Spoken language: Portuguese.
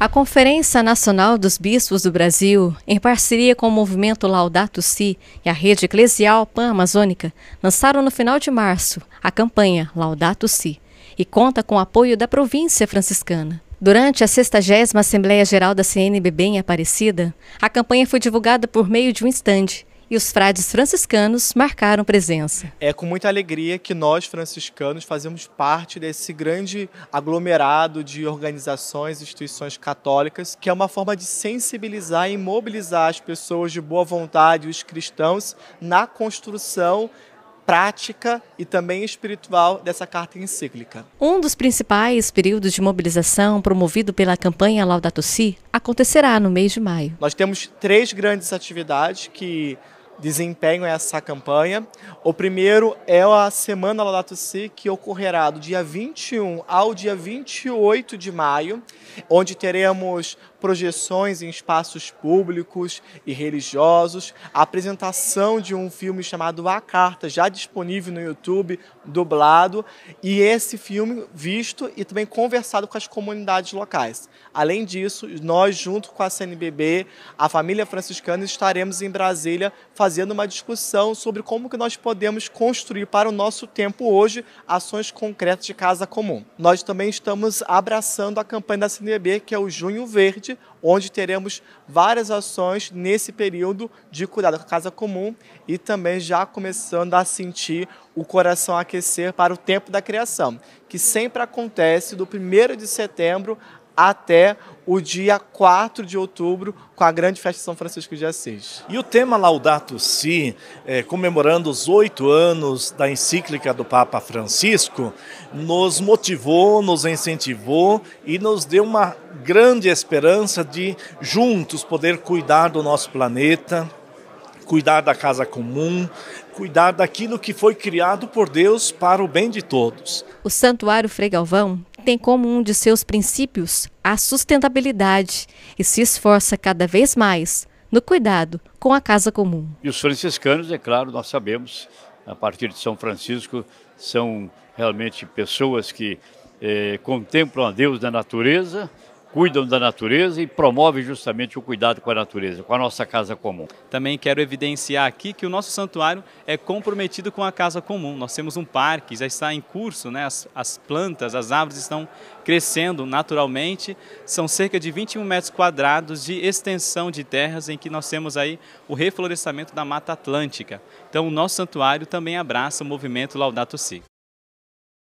A Conferência Nacional dos Bispos do Brasil, em parceria com o movimento Laudato Si e a rede eclesial pan-amazônica, lançaram no final de março a campanha Laudato Si e conta com o apoio da província franciscana. Durante a 60 Assembleia Geral da CNBB em Aparecida, a campanha foi divulgada por meio de um estande e os frades franciscanos marcaram presença. É com muita alegria que nós, franciscanos, fazemos parte desse grande aglomerado de organizações e instituições católicas, que é uma forma de sensibilizar e mobilizar as pessoas de boa vontade, os cristãos, na construção prática e também espiritual dessa carta encíclica. Um dos principais períodos de mobilização promovido pela campanha Laudato Si acontecerá no mês de maio. Nós temos três grandes atividades que desempenham é essa campanha. O primeiro é a Semana Laudato Si, que ocorrerá do dia 21 ao dia 28 de maio, onde teremos projeções em espaços públicos e religiosos, a apresentação de um filme chamado A Carta, já disponível no YouTube, dublado, e esse filme visto e também conversado com as comunidades locais. Além disso, nós, junto com a CNBB, a família franciscana, estaremos em Brasília fazendo fazendo uma discussão sobre como que nós podemos construir para o nosso tempo hoje ações concretas de casa comum. Nós também estamos abraçando a campanha da CNBB, que é o Junho Verde, onde teremos várias ações nesse período de cuidado com a casa comum e também já começando a sentir o coração aquecer para o tempo da criação, que sempre acontece do 1 de setembro até o dia 4 de outubro, com a grande festa de São Francisco de Assis. E o tema Laudato Si, é, comemorando os oito anos da encíclica do Papa Francisco, nos motivou, nos incentivou e nos deu uma grande esperança de juntos poder cuidar do nosso planeta, cuidar da casa comum, cuidar daquilo que foi criado por Deus para o bem de todos. O Santuário Frei Galvão tem como um de seus princípios a sustentabilidade e se esforça cada vez mais no cuidado com a casa comum. E os franciscanos, é claro, nós sabemos, a partir de São Francisco, são realmente pessoas que eh, contemplam a Deus da natureza cuidam da natureza e promovem justamente o cuidado com a natureza, com a nossa casa comum. Também quero evidenciar aqui que o nosso santuário é comprometido com a casa comum. Nós temos um parque, já está em curso, né? as, as plantas, as árvores estão crescendo naturalmente. São cerca de 21 metros quadrados de extensão de terras em que nós temos aí o reflorestamento da Mata Atlântica. Então o nosso santuário também abraça o movimento Laudato Si.